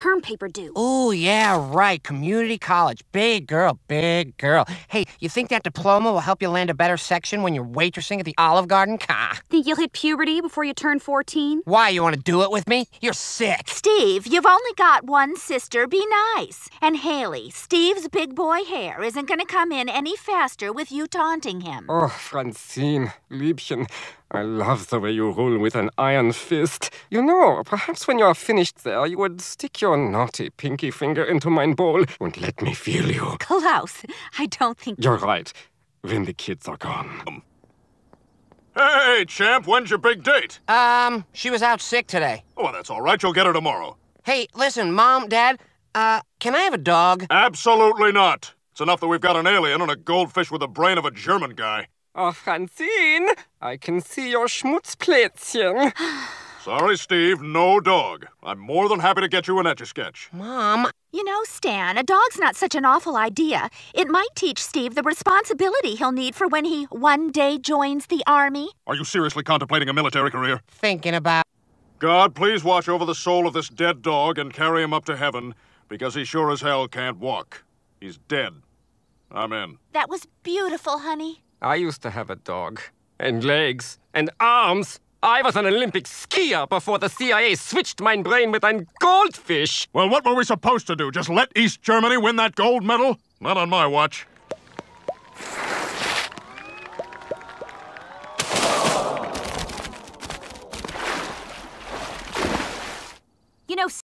term paper due. Oh, yeah, right. Community college. Big girl, big girl. Hey, you think that diploma will help you land a better section when you're waitressing at the Olive Garden? Ka. Think you'll hit puberty before you turn 14? Why, you want to do it with me? You're sick. Steve, you've only got one sister. Be nice. And Haley, Steve's big boy hair isn't going to come in any faster with you taunting him. Oh, Francine, Liebchen. I love the way you rule with an iron fist. You know, perhaps when you are finished there, you would stick your naughty pinky finger into mine bowl and let me feel you. Klaus, I don't think... You're right. When the kids are gone. Hey, champ, when's your big date? Um, she was out sick today. Oh, that's all right. You'll get her tomorrow. Hey, listen, Mom, Dad, uh, can I have a dog? Absolutely not. It's enough that we've got an alien and a goldfish with the brain of a German guy. Oh, Francine, I can see your schmutzplätzchen. Sorry, Steve, no dog. I'm more than happy to get you an Etch-a-Sketch. Mom. You know, Stan, a dog's not such an awful idea. It might teach Steve the responsibility he'll need for when he one day joins the army. Are you seriously contemplating a military career? Thinking about... God, please watch over the soul of this dead dog and carry him up to heaven, because he sure as hell can't walk. He's dead. Amen. That was beautiful, honey. I used to have a dog, and legs, and arms. I was an Olympic skier before the CIA switched my brain with a goldfish. Well, what were we supposed to do? Just let East Germany win that gold medal? Not on my watch.